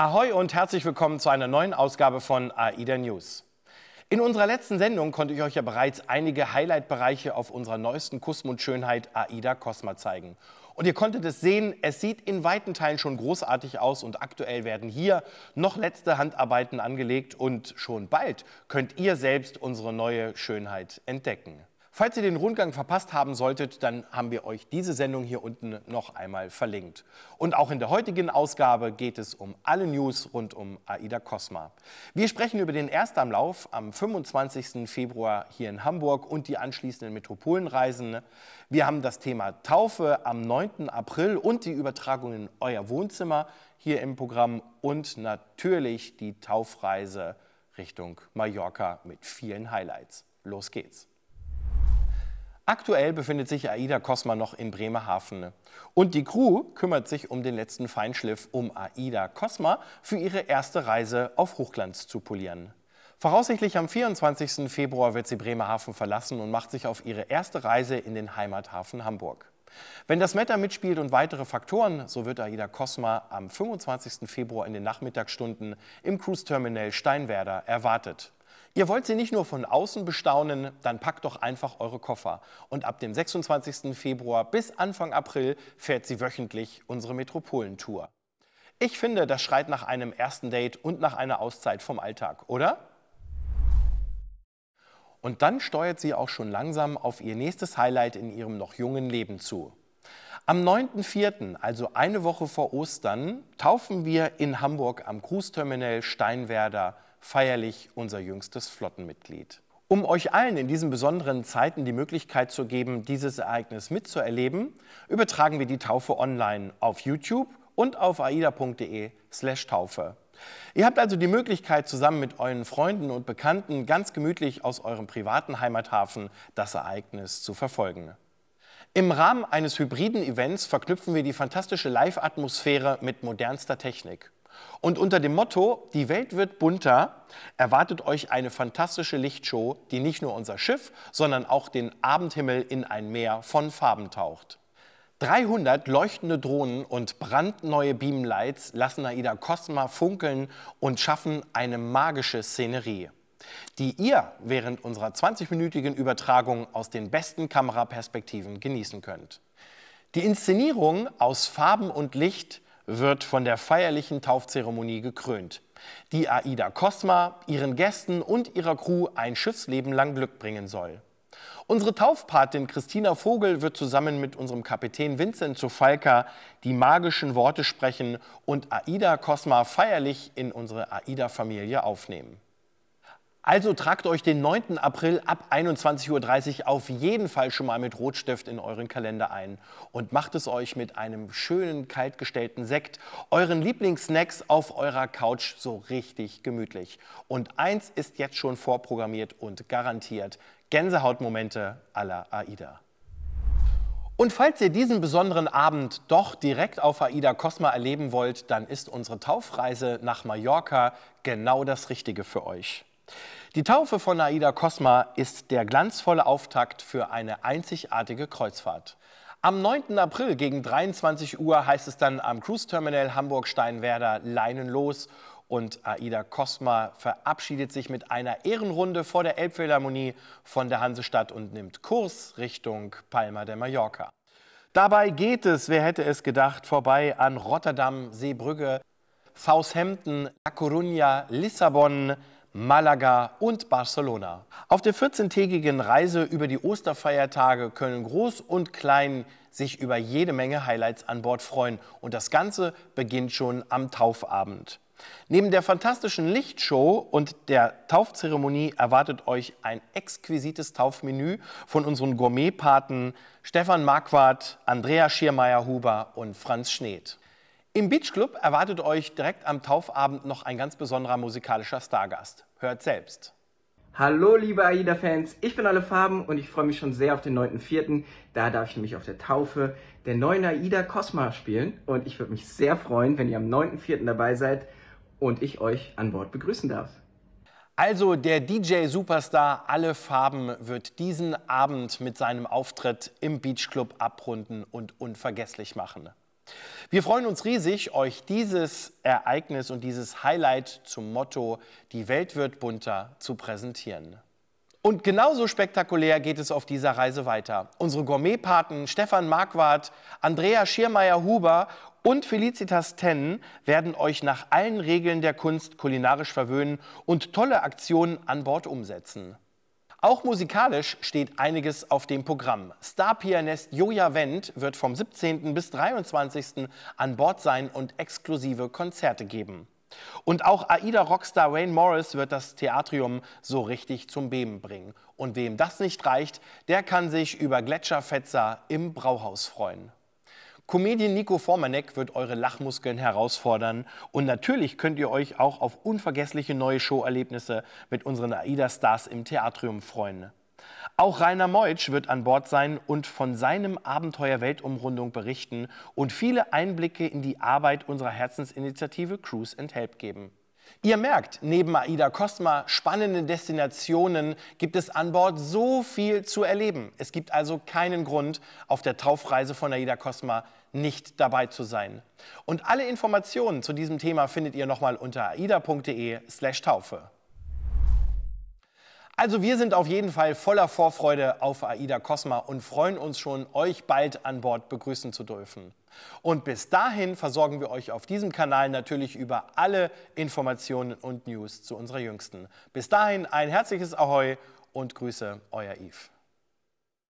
Ahoi und herzlich willkommen zu einer neuen Ausgabe von AIDA News. In unserer letzten Sendung konnte ich euch ja bereits einige Highlight-Bereiche auf unserer neuesten Kussmundschönheit AIDA Cosma zeigen. Und ihr konntet es sehen, es sieht in weiten Teilen schon großartig aus und aktuell werden hier noch letzte Handarbeiten angelegt und schon bald könnt ihr selbst unsere neue Schönheit entdecken. Falls ihr den Rundgang verpasst haben solltet, dann haben wir euch diese Sendung hier unten noch einmal verlinkt. Und auch in der heutigen Ausgabe geht es um alle News rund um AIDA Cosma. Wir sprechen über den Erstanlauf am 25. Februar hier in Hamburg und die anschließenden Metropolenreisen. Wir haben das Thema Taufe am 9. April und die Übertragung in euer Wohnzimmer hier im Programm und natürlich die Taufreise Richtung Mallorca mit vielen Highlights. Los geht's! Aktuell befindet sich AIDA Cosma noch in Bremerhaven. Und die Crew kümmert sich um den letzten Feinschliff, um AIDA Cosma für ihre erste Reise auf Hochglanz zu polieren. Voraussichtlich am 24. Februar wird sie Bremerhaven verlassen und macht sich auf ihre erste Reise in den Heimathafen Hamburg. Wenn das Wetter mitspielt und weitere Faktoren, so wird AIDA Cosma am 25. Februar in den Nachmittagsstunden im Cruise Terminal Steinwerder erwartet. Ihr wollt sie nicht nur von außen bestaunen, dann packt doch einfach eure Koffer. Und ab dem 26. Februar bis Anfang April fährt sie wöchentlich unsere Metropolentour. Ich finde, das schreit nach einem ersten Date und nach einer Auszeit vom Alltag, oder? Und dann steuert sie auch schon langsam auf ihr nächstes Highlight in ihrem noch jungen Leben zu. Am 9.4., also eine Woche vor Ostern, taufen wir in Hamburg am Cruise-Terminal Steinwerder feierlich unser jüngstes Flottenmitglied. Um euch allen in diesen besonderen Zeiten die Möglichkeit zu geben, dieses Ereignis mitzuerleben, übertragen wir die Taufe online auf YouTube und auf aida.de/taufe. Ihr habt also die Möglichkeit, zusammen mit euren Freunden und Bekannten ganz gemütlich aus eurem privaten Heimathafen das Ereignis zu verfolgen. Im Rahmen eines hybriden Events verknüpfen wir die fantastische Live-Atmosphäre mit modernster Technik. Und unter dem Motto Die Welt wird bunter erwartet euch eine fantastische Lichtshow, die nicht nur unser Schiff, sondern auch den Abendhimmel in ein Meer von Farben taucht. 300 leuchtende Drohnen und brandneue Beamlights lassen Aida Cosma funkeln und schaffen eine magische Szenerie, die ihr während unserer 20-minütigen Übertragung aus den besten Kameraperspektiven genießen könnt. Die Inszenierung aus Farben und Licht wird von der feierlichen Taufzeremonie gekrönt, die Aida Cosma ihren Gästen und ihrer Crew ein Schiffsleben lang Glück bringen soll. Unsere Taufpatin Christina Vogel wird zusammen mit unserem Kapitän Vincent Zofalka die magischen Worte sprechen und Aida Cosma feierlich in unsere Aida-Familie aufnehmen. Also tragt euch den 9. April ab 21.30 Uhr auf jeden Fall schon mal mit Rotstift in euren Kalender ein und macht es euch mit einem schönen kaltgestellten Sekt, euren Lieblingssnacks auf eurer Couch so richtig gemütlich. Und eins ist jetzt schon vorprogrammiert und garantiert, Gänsehautmomente aller AIDA. Und falls ihr diesen besonderen Abend doch direkt auf Aida Cosma erleben wollt, dann ist unsere Taufreise nach Mallorca genau das Richtige für euch. Die Taufe von Aida Cosma ist der glanzvolle Auftakt für eine einzigartige Kreuzfahrt. Am 9. April gegen 23 Uhr heißt es dann am Cruise Terminal Hamburg-Steinwerder Leinen los und Aida Cosma verabschiedet sich mit einer Ehrenrunde vor der Elbphilharmonie von der Hansestadt und nimmt Kurs Richtung Palma de Mallorca. Dabei geht es, wer hätte es gedacht, vorbei an Rotterdam, Seebrügge, Southampton, La Coruña, Lissabon, Malaga und Barcelona. Auf der 14-tägigen Reise über die Osterfeiertage können Groß und Klein sich über jede Menge Highlights an Bord freuen. Und das Ganze beginnt schon am Taufabend. Neben der fantastischen Lichtshow und der Taufzeremonie erwartet euch ein exquisites Taufmenü von unseren Gourmetpaten Stefan Marquardt, Andrea Schiermeier-Huber und Franz Schneed. Im Beach Club erwartet euch direkt am Taufabend noch ein ganz besonderer musikalischer Stargast. Hört selbst. Hallo liebe AIDA-Fans, ich bin alle Farben und ich freue mich schon sehr auf den 9.4. Da darf ich nämlich auf der Taufe der neuen AIDA Cosma spielen und ich würde mich sehr freuen, wenn ihr am 9.4. dabei seid und ich euch an Bord begrüßen darf. Also der DJ-Superstar Alle Farben wird diesen Abend mit seinem Auftritt im Beach Club abrunden und unvergesslich machen. Wir freuen uns riesig, euch dieses Ereignis und dieses Highlight zum Motto Die Welt wird bunter zu präsentieren. Und genauso spektakulär geht es auf dieser Reise weiter. Unsere Gourmetpaten Stefan Marquardt, Andrea Schiermeier-Huber und Felicitas Tennen werden euch nach allen Regeln der Kunst kulinarisch verwöhnen und tolle Aktionen an Bord umsetzen. Auch musikalisch steht einiges auf dem Programm. Starpianist Joja Wendt wird vom 17. bis 23. an Bord sein und exklusive Konzerte geben. Und auch AIDA-Rockstar Wayne Morris wird das Theatrium so richtig zum Beben bringen. Und wem das nicht reicht, der kann sich über Gletscherfetzer im Brauhaus freuen. Comedian Nico Formanek wird eure Lachmuskeln herausfordern. Und natürlich könnt ihr euch auch auf unvergessliche neue Showerlebnisse mit unseren AIDA-Stars im Theatrium freuen. Auch Rainer Meutsch wird an Bord sein und von seinem Abenteuer Weltumrundung berichten und viele Einblicke in die Arbeit unserer Herzensinitiative Cruise and Help geben. Ihr merkt, neben Aida Cosma spannenden Destinationen gibt es an Bord so viel zu erleben. Es gibt also keinen Grund, auf der Taufreise von Aida Cosma nicht dabei zu sein. Und alle Informationen zu diesem Thema findet ihr nochmal unter aida.de/taufe. Also wir sind auf jeden Fall voller Vorfreude auf AIDA Cosma und freuen uns schon, euch bald an Bord begrüßen zu dürfen. Und bis dahin versorgen wir euch auf diesem Kanal natürlich über alle Informationen und News zu unserer jüngsten. Bis dahin ein herzliches Ahoi und Grüße, euer Yves.